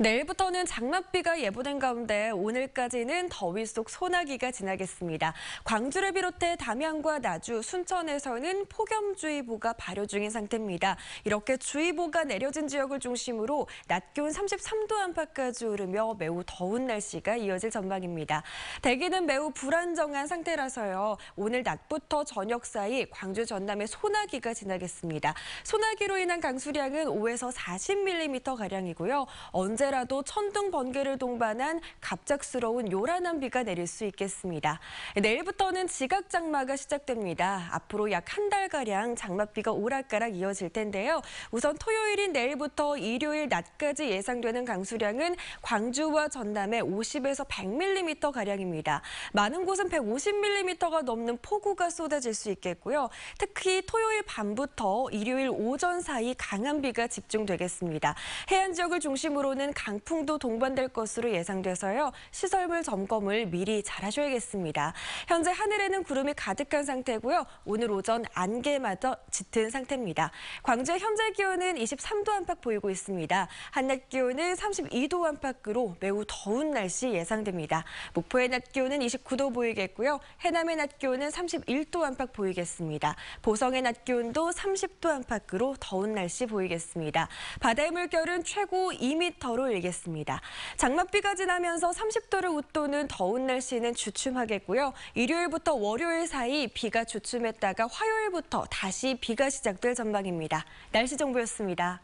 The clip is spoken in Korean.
내일부터는 장맛비가 예보된 가운데 오늘까지는 더위 속 소나기가 지나겠습니다. 광주를 비롯해 담양과 나주, 순천에서는 폭염주의보가 발효 중인 상태입니다. 이렇게 주의보가 내려진 지역을 중심으로 낮 기온 33도 안팎까지 오르며 매우 더운 날씨가 이어질 전망입니다. 대기는 매우 불안정한 상태라서요. 오늘 낮부터 저녁 사이 광주 전남에 소나기가 지나겠습니다. 소나기로 인한 강수량은 5에서 40mm 가량이고요. 언제 어제라도 천둥 번개를 동반한 갑작스러운 요란한 비가 내릴 수 있겠습니다. 내일부터는 지각 장마가 시작됩니다. 앞으로 약 한 달가량 장맛비가 오락가락 이어질 텐데요. 우선 토요일인 내일부터 일요일 낮까지 예상되는 강수량은 광주와 전남에 50에서 100mm 가량입니다. 많은 곳은 150mm가 넘는 폭우가 쏟아질 수 있겠고요. 특히 토요일 밤부터 일요일 오전 사이 강한 비가 집중되겠습니다. 해안 지역을 중심으로는 강풍도 동반될 것으로 예상돼서요. 시설물 점검을 미리 잘하셔야겠습니다. 현재 하늘에는 구름이 가득한 상태고요. 오늘 오전 안개마저 짙은 상태입니다. 광주의 현재 기온은 23도 안팎 보이고 있습니다. 한낮 기온은 32도 안팎으로 매우 더운 날씨 예상됩니다. 목포의 낮 기온은 29도 보이겠고요. 해남의 낮 기온은 31도 안팎 보이겠습니다. 보성의 낮 기온도 30도 안팎으로 더운 날씨 보이겠습니다. 바다의 물결은 최고 2m로 영하로 일겠습니다. 장맛비가 지나면서 30도를 웃도는 더운 날씨는 주춤하겠고요. 일요일부터 월요일 사이 비가 주춤했다가 화요일부터 다시 비가 시작될 전망입니다. 날씨 정보였습니다.